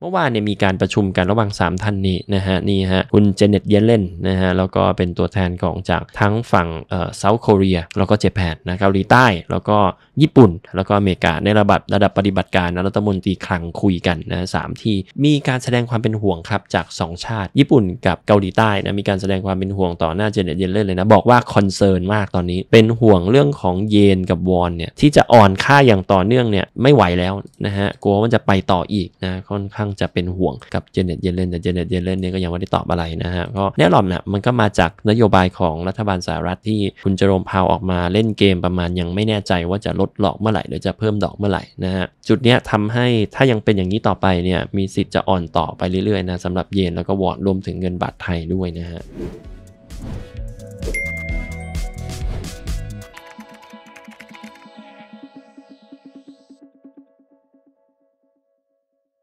เมื่อวานเนี่ยมีการประชุมกันระหว่าง 3ท่านนี้นะฮะนี่ฮะคุณเจเน็ตเยนเลนนะฮะ แล้วก็เป็นตัวแทนของจากทั้งฝั่งเอ่อเซาท์เกาหลีแล้วก็เจแปนนะเกาหลีใต้ แล้วก็ญี่ปุ่น แล้วก็อเมริกา ในระดับระดับปฏิบัติการนะรัฐมนตรีคลังคุยกันนะสามที่มีการแสดงความเป็นห่วงครับจาก 2 ชาติ ญี่ปุ่นกับเกาหลีใต้นะมีการแสดงความเป็นห่วงต่อหน้าเจเน็ตเยนเลนเลยนะบอกว่าคอนเซิร์นมากตอนนี้ เป็นห่วงเรื่องของเยนกับวอนเนี่ยที่จะอ่อนค่าอย่างต่อเนื่องเนี่ยไม่ไหวแล้วนะฮะกลัวว่าจะไปต่ออีกนะค่อนข้างางจะเป็นห่วงกับเจเน็ตเยเลนแต่เจเน็ตเยเลนเนี่ยก็ยังไม่ได้ตอบอะไรนะฮะก็แน่นอนนะมันก็มาจากนโยบายของรัฐบาลสหรัฐที่คุณเจอโรมพาวออกมาเล่นเกมประมาณยังไม่แน่ใจว่าจะลดหลอกเมื่อไหร่ หรือจะเพิ่มดอกเมื่อไหร่นะฮะ จุดเนี้ยทำให้ถ้ายังเป็นอย่างนี้ต่อไปเนี่ย มีสิทธิ์จะอ่อนต่อไปเรื่อยๆนะสำหรับเยนแล้วก็วอนรวมถึงเงินบาทไทยด้วยนะฮะ